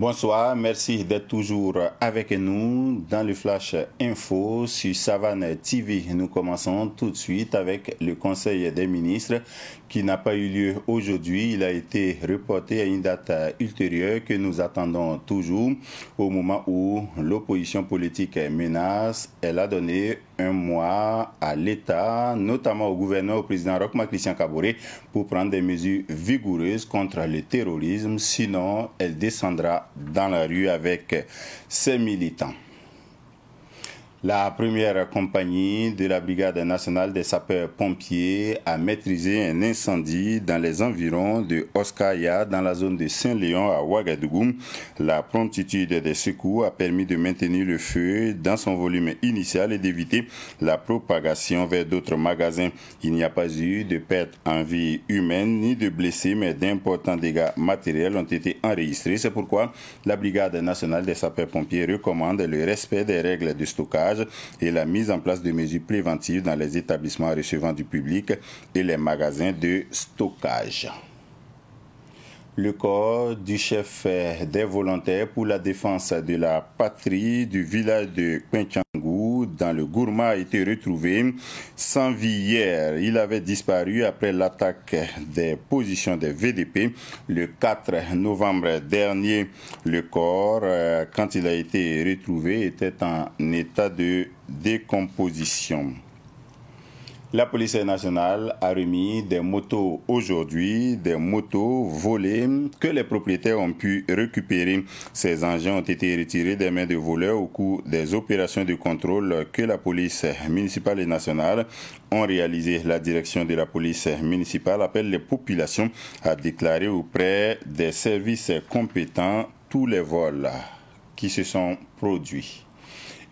Bonsoir, merci d'être toujours avec nous dans le Flash Info sur Savane TV. Nous commençons tout de suite avec le Conseil des ministres qui n'a pas eu lieu aujourd'hui. Il a été reporté à une date ultérieure que nous attendons toujours au moment où l'opposition politique menace. Elle a donné un mois à l'État, notamment au gouverneur, au président Rochma Christian Caboret, pour prendre des mesures vigoureuses contre le terrorisme. Sinon, elle descendra dans la rue avec ses militants. La première compagnie de la Brigade nationale des sapeurs-pompiers a maîtrisé un incendie dans les environs de Oskaya, dans la zone de Saint-Léon à Ouagadougou. La promptitude des secours a permis de maintenir le feu dans son volume initial et d'éviter la propagation vers d'autres magasins. Il n'y a pas eu de perte en vie humaine ni de blessés, mais d'importants dégâts matériels ont été enregistrés. C'est pourquoi la Brigade nationale des sapeurs-pompiers recommande le respect des règles de stockage et la mise en place de mesures préventives dans les établissements recevant du public et les magasins de stockage. Le corps du chef euh, des volontaires pour la défense de la patrie du village de Quintian dans le Gourma a été retrouvé sans vie hier. Il avait disparu après l'attaque des positions des VDP le 4 novembre dernier. Le corps, euh, quand il a été retrouvé, était en état de décomposition. La police nationale a remis des motos aujourd'hui, des motos volées que les propriétaires ont pu récupérer. Ces engins ont été retirés des mains de voleurs au cours des opérations de contrôle que la police municipale et nationale ont réalisées. La direction de la police municipale appelle les populations à déclarer auprès des services compétents tous les vols qui se sont produits.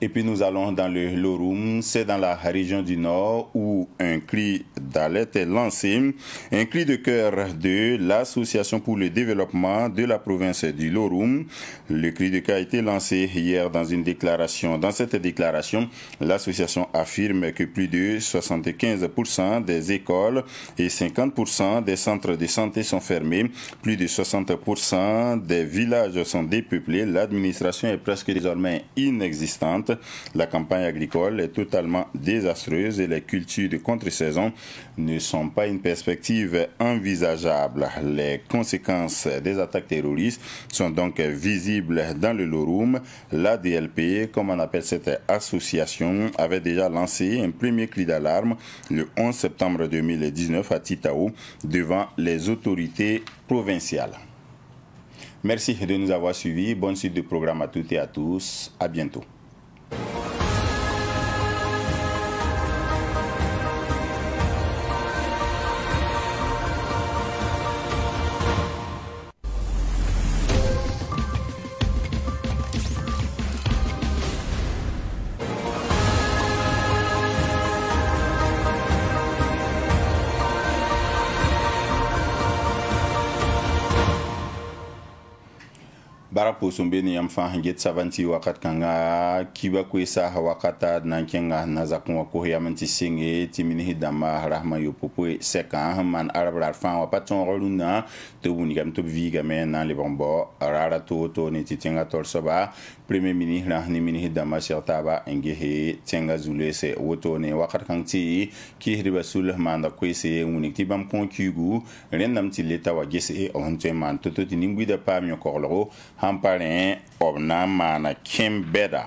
Et puis nous allons dans le Lorum, c'est dans la région du Nord où un cri d'alerte est lancé, un cri de cœur de l'Association pour le développement de la province du Lorum. Le cri de cœur a été lancé hier dans une déclaration. Dans cette déclaration, l'association affirme que plus de 75% des écoles et 50% des centres de santé sont fermés, plus de 60% des villages sont dépeuplés, l'administration est presque désormais inexistante. La campagne agricole est totalement désastreuse et les cultures de contre-saison ne sont pas une perspective envisageable. Les conséquences des attaques terroristes sont donc visibles dans le Lorum. La DLP, comme on appelle cette association, avait déjà lancé un premier cri d'alarme le 11 septembre 2019 à Titao devant les autorités provinciales. Merci de nous avoir suivis. Bonne suite de programme à toutes et à tous. À bientôt. bara pʋʋsum be ne yãmb fãa sẽn get saba wakat kãnga kiba koe saasa wakata d na n kẽnga na zakẽ wã kos yam n tɩ senge tɩ minis dãmba rasmã yopopoe sɛkã sẽn maan arab raar fãa wã pa tõog rũndã tɩ wingame tɩ b viigame na n lebg n bao raara toor-toor tɩ tẽngã tor-soaba premier ministr rãs ne minis dãmbã seg taaba n gese tẽngã zu-loeese wotone wakat kãng tɩ kiisdbã sul sẽn maanda koeese wing tɩ bãmb kõ-kiigu rẽndame tɩ leta wa gese b sẽn tõe n maan to-to tɩ ning-buiidã paam yõ-koglgo hampering of non-man came better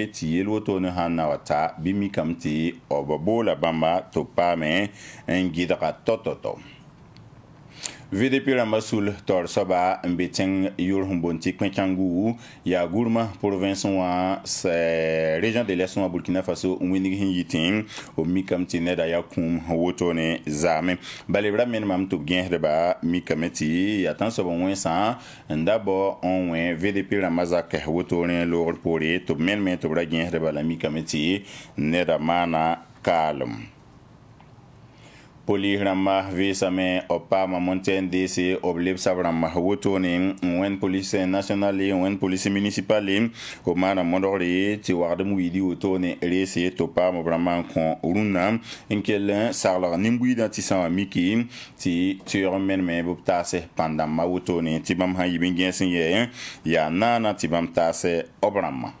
ye tɩ yel wotone sãn na wa ta bɩ mikame tɩ b boola bãmba tɩ b paame n gɩdga to-to-to Dpi basul tosbabegjor ho bontiwenchanggu ya a goman Provenson a se leggent delèson a burkina fas un winting o miti ne a kun rottornen exammen. balbra menman to genh reba mi e a tans sa’abord on VDpi rammazza wotornen lor pore to menment to bra genh reba la miititie ne amana calom. poli rama vi same opa ma montagne dc oblib sabra ma wen police national li wen police municipal li o mana modori ti warde mu yidi wotoni rc to pa ma brama ko runa enkel sarla nimbu identisan miki ti ti remen pandam ma wotoni ti bam ha yibingen sin ye ya nana ti bam tase obrama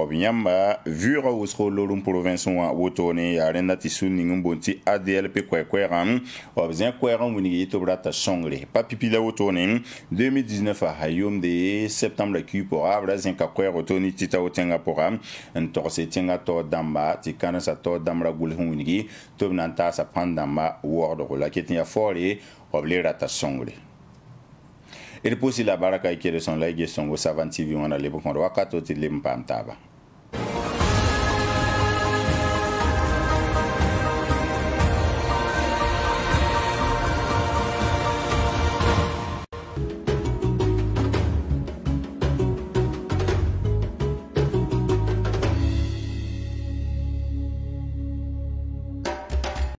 b yãmba vɩʋga wʋsgo lorum province wã wotone yaa rẽnda tɩ sũur ning n tɩ adlp koɛɛ-koɛɛgã b zẽ koɛɛgã wilg yɩ tɩ b rata sõngre pa pipila wotone 2019 a yomde septãmbra kɩ pʋga b ra zẽ ka koɛɛg wotone tɩta wotẽngã pʋga n togse tẽngã taoog dãmba tɩ kãnensã taoog dãmb ra gʋls n wilgi tɩ b na n taasa pãn dãmba waoodgo la ket n yaa faoore b le rata sõngre Eripo si la baraka e kere son la e gye son wos avanti viwana lebo kondwa wakato ti le mpam taba.